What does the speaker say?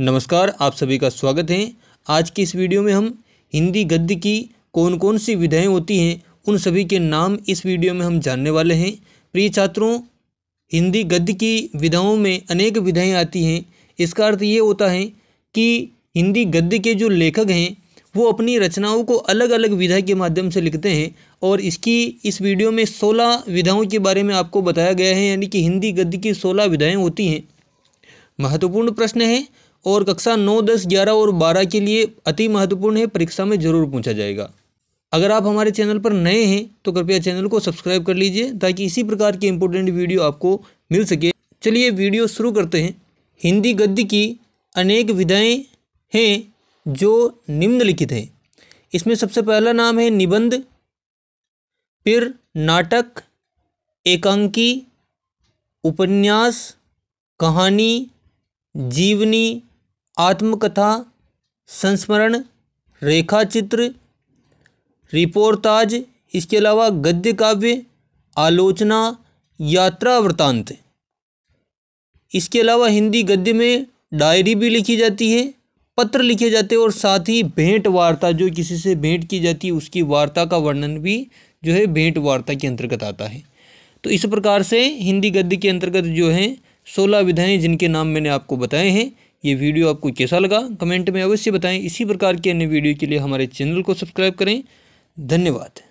नमस्कार आप सभी का स्वागत है आज की इस वीडियो में हम हिंदी गद्य की कौन कौन सी विधाएं होती हैं उन सभी के नाम इस वीडियो में हम जानने वाले हैं प्रिय छात्रों हिंदी गद्य की विधाओं में अनेक विधाएं आती हैं इसका अर्थ ये होता है कि हिंदी गद्य के जो लेखक हैं वो अपनी रचनाओं को अलग अलग विधा के माध्यम से लिखते हैं और इसकी इस वीडियो में सोलह विधाओं के बारे में आपको बताया गया है यानी कि हिंदी गद्य की सोलह विधाएँ होती हैं महत्वपूर्ण प्रश्न है और कक्षा नौ दस ग्यारह और बारह के लिए अति महत्वपूर्ण है परीक्षा में ज़रूर पूछा जाएगा अगर आप हमारे चैनल पर नए हैं तो कृपया चैनल को सब्सक्राइब कर लीजिए ताकि इसी प्रकार की इम्पोर्टेंट वीडियो आपको मिल सके चलिए वीडियो शुरू करते हैं हिंदी गद्य की अनेक विधाएँ हैं जो निम्नलिखित हैं इसमें सबसे पहला नाम है निबंध फिर नाटक एकांकी उपन्यास कहानी जीवनी आत्मकथा संस्मरण रेखा चित्र इसके अलावा गद्य काव्य आलोचना यात्रा वृतांत इसके अलावा हिंदी गद्य में डायरी भी लिखी जाती है पत्र लिखे जाते हैं और साथ ही भेंट वार्ता जो किसी से भेंट की जाती है उसकी वार्ता का वर्णन भी जो है भेंट वार्ता के अंतर्गत आता है तो इस प्रकार से हिंदी गद्य के अंतर्गत जो है सोलह विधाएँ जिनके नाम मैंने आपको बताए हैं ये वीडियो आपको कैसा लगा कमेंट में अवश्य बताएं इसी प्रकार की अन्य वीडियो के लिए हमारे चैनल को सब्सक्राइब करें धन्यवाद